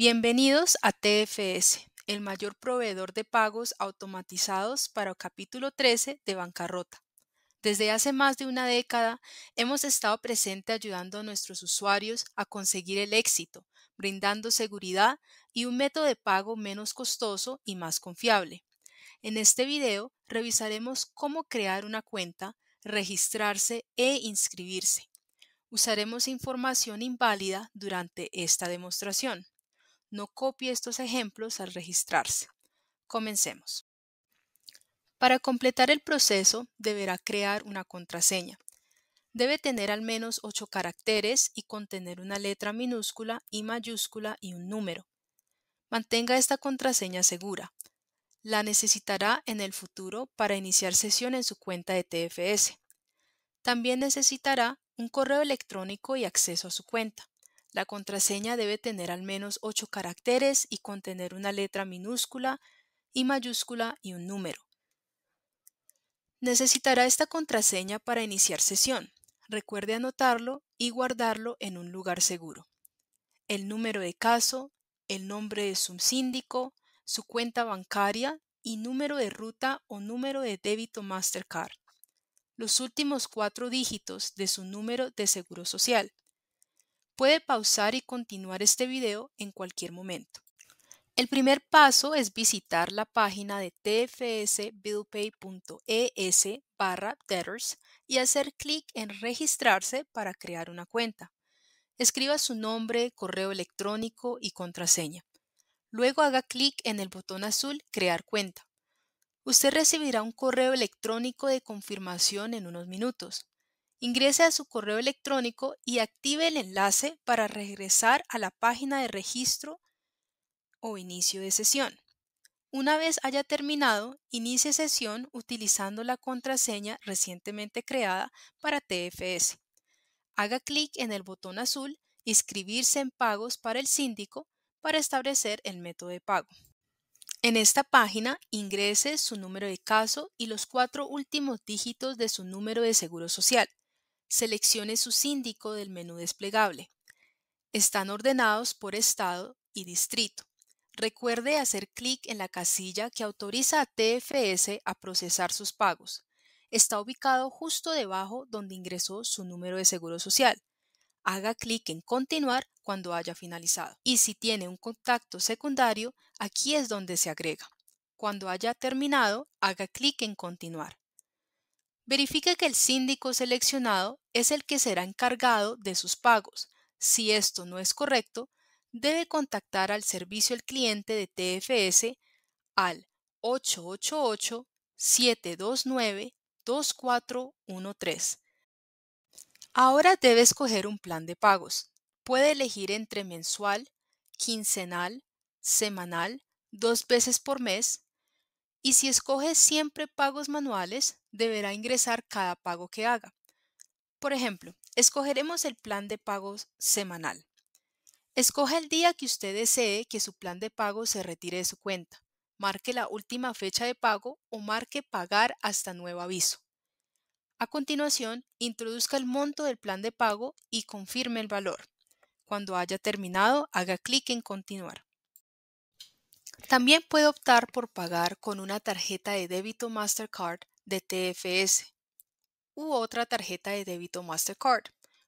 Bienvenidos a TFS, el mayor proveedor de pagos automatizados para capítulo 13 de bancarrota. Desde hace más de una década hemos estado presente ayudando a nuestros usuarios a conseguir el éxito, brindando seguridad y un método de pago menos costoso y más confiable. En este video revisaremos cómo crear una cuenta, registrarse e inscribirse. Usaremos información inválida durante esta demostración. No copie estos ejemplos al registrarse. Comencemos. Para completar el proceso, deberá crear una contraseña. Debe tener al menos 8 caracteres y contener una letra minúscula y mayúscula y un número. Mantenga esta contraseña segura. La necesitará en el futuro para iniciar sesión en su cuenta de TFS. También necesitará un correo electrónico y acceso a su cuenta. La contraseña debe tener al menos 8 caracteres y contener una letra minúscula y mayúscula y un número. Necesitará esta contraseña para iniciar sesión. Recuerde anotarlo y guardarlo en un lugar seguro. El número de caso, el nombre de su síndico, su cuenta bancaria y número de ruta o número de débito Mastercard. Los últimos cuatro dígitos de su número de seguro social. Puede pausar y continuar este video en cualquier momento. El primer paso es visitar la página de tfsbillpay.es barra debtors y hacer clic en registrarse para crear una cuenta. Escriba su nombre, correo electrónico y contraseña. Luego haga clic en el botón azul Crear cuenta. Usted recibirá un correo electrónico de confirmación en unos minutos. Ingrese a su correo electrónico y active el enlace para regresar a la página de registro o inicio de sesión. Una vez haya terminado, inicie sesión utilizando la contraseña recientemente creada para TFS. Haga clic en el botón azul Inscribirse en pagos para el síndico para establecer el método de pago. En esta página ingrese su número de caso y los cuatro últimos dígitos de su número de seguro social. Seleccione su síndico del menú desplegable. Están ordenados por estado y distrito. Recuerde hacer clic en la casilla que autoriza a TFS a procesar sus pagos. Está ubicado justo debajo donde ingresó su número de seguro social. Haga clic en Continuar cuando haya finalizado. Y si tiene un contacto secundario, aquí es donde se agrega. Cuando haya terminado, haga clic en Continuar. Verifique que el síndico seleccionado es el que será encargado de sus pagos. Si esto no es correcto, debe contactar al servicio al cliente de TFS al 888-729-2413. Ahora debe escoger un plan de pagos. Puede elegir entre mensual, quincenal, semanal, dos veces por mes. Y si escoge siempre pagos manuales, deberá ingresar cada pago que haga. Por ejemplo, escogeremos el plan de pagos semanal. Escoja el día que usted desee que su plan de pago se retire de su cuenta. Marque la última fecha de pago o marque pagar hasta nuevo aviso. A continuación, introduzca el monto del plan de pago y confirme el valor. Cuando haya terminado, haga clic en continuar. También puede optar por pagar con una tarjeta de débito Mastercard de TFS u otra tarjeta de débito Mastercard.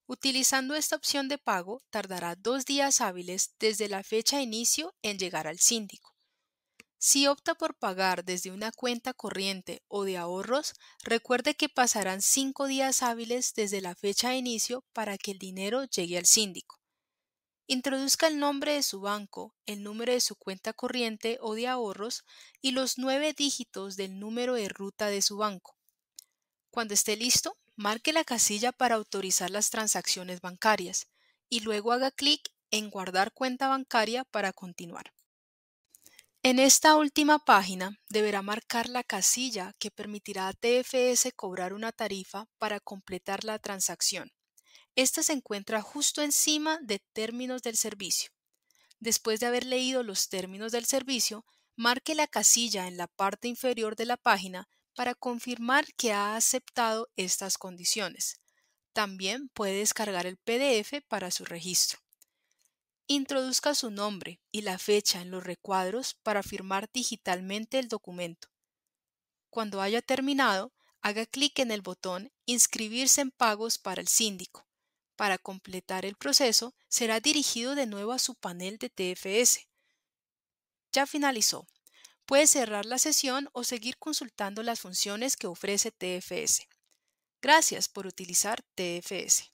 Utilizando esta opción de pago tardará dos días hábiles desde la fecha de inicio en llegar al síndico. Si opta por pagar desde una cuenta corriente o de ahorros, recuerde que pasarán cinco días hábiles desde la fecha de inicio para que el dinero llegue al síndico. Introduzca el nombre de su banco, el número de su cuenta corriente o de ahorros y los nueve dígitos del número de ruta de su banco. Cuando esté listo, marque la casilla para autorizar las transacciones bancarias y luego haga clic en Guardar cuenta bancaria para continuar. En esta última página deberá marcar la casilla que permitirá a TFS cobrar una tarifa para completar la transacción. Esta se encuentra justo encima de términos del servicio. Después de haber leído los términos del servicio, marque la casilla en la parte inferior de la página para confirmar que ha aceptado estas condiciones. También puede descargar el PDF para su registro. Introduzca su nombre y la fecha en los recuadros para firmar digitalmente el documento. Cuando haya terminado, haga clic en el botón Inscribirse en pagos para el síndico. Para completar el proceso, será dirigido de nuevo a su panel de TFS. Ya finalizó. Puede cerrar la sesión o seguir consultando las funciones que ofrece TFS. Gracias por utilizar TFS.